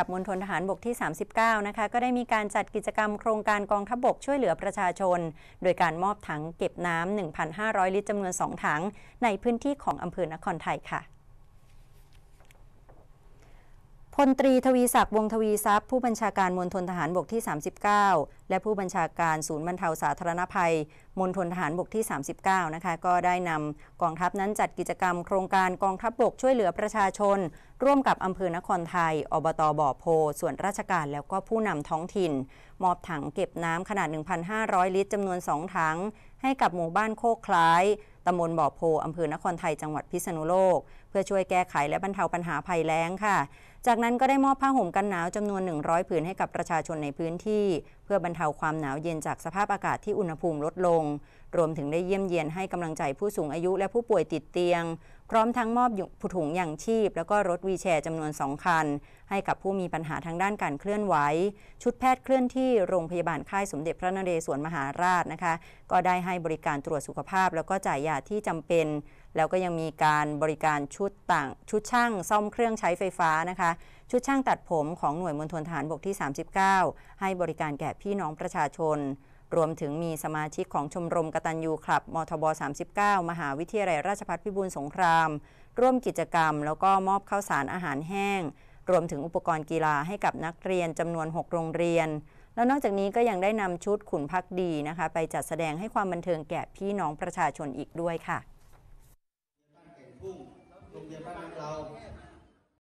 กับมณฑลทหารบกที่ 39 นะคะ ก็ได้มีการจัดกิจกรรมโครงการกองทัพบกช่วยเหลือประชาชน โดยการมอบถังเก็บน้ำ 1,500 ลิตรจำนวน 2 ถัง ในพื้นที่ของอำเภอนครไทยค่ะพลตรีทวีศักดิ์วงทวีทรัพย์ผู้บัญชาการมณฑลทหารบกที่ 39 และผู้บัญชาการศูนย์บรรเทาสาธารณภัยมณฑลทหารบกที่ 39 นะคะก็ได้นำกองทัพนั้นจัดกิจกรรมโครงการกองทัพบก ช่วยเหลือประชาชน ร่วมกับอำเภอนครไทย อบตบ่อโพ ส่วนราชการแล้วก็ผู้นำท้องถิ่น มอบถังเก็บน้ำขนาด 1,500 ลิตรจำนวน 2 ถังให้กับหมู่บ้านโคกคล้ายตำบลบ่อโพอำเภอนครไทยจังหวัดพิษณุโลก เพื่อช่วยแก้ไขและบรรเทาปัญหาภัยแล้งค่ะจากนั้นก็ได้มอบผ้าห่มกันหนาวจำนวน 100 ผืนให้กับประชาชนในพื้นที่ เพื่อบรรเทาความหนาวเย็นจากสภาพอากาศที่อุณหภูมิลดลง รวมถึงได้เยี่ยมเยียนให้กำลังใจผู้สูงอายุและผู้ป่วยติดเตียง พร้อมทั้งมอบผุถุงอย่างชีพ แล้วก็รถวีแชร์จำนวน 2 คัน ให้กับผู้มีปัญหาทางด้านการเคลื่อนไหว ชุดแพทย์เคลื่อนที่โรงพยาบาลค่ายสมเด็จพระนเรศวรมหาราชนะคะ ก็ได้ให้บริการตรวจสุขภาพ แล้วก็จ่ายยาที่จำเป็นแล้วก็ยังมีการบริการชุดต่างชุดช่างซ่อมเครื่องใช้ไฟฟ้านะคะ ชุดช่างตัดผมของหน่วยมณฑลฐานบกที่ 39 ให้บริการแก่พี่น้องประชาชน รวมถึงมีสมาชิกของชมรมกตัญญูคลับมทบ39 มหาวิทยาลัยราชภัฏพิบูลสงคราม ร่วมกิจกรรม แล้วก็มอบข้าวสารอาหารแห้ง รวมถึงอุปกรณ์กีฬาให้กับนักเรียนจำนวน 6 โรงเรียน แล้วนอกจากนี้ก็ยังได้นำชุดขุนพักดีนะคะ ไปจัดแสดงให้ความบันเทิงแก่พี่น้องประชาชนอีกด้วยค่ะ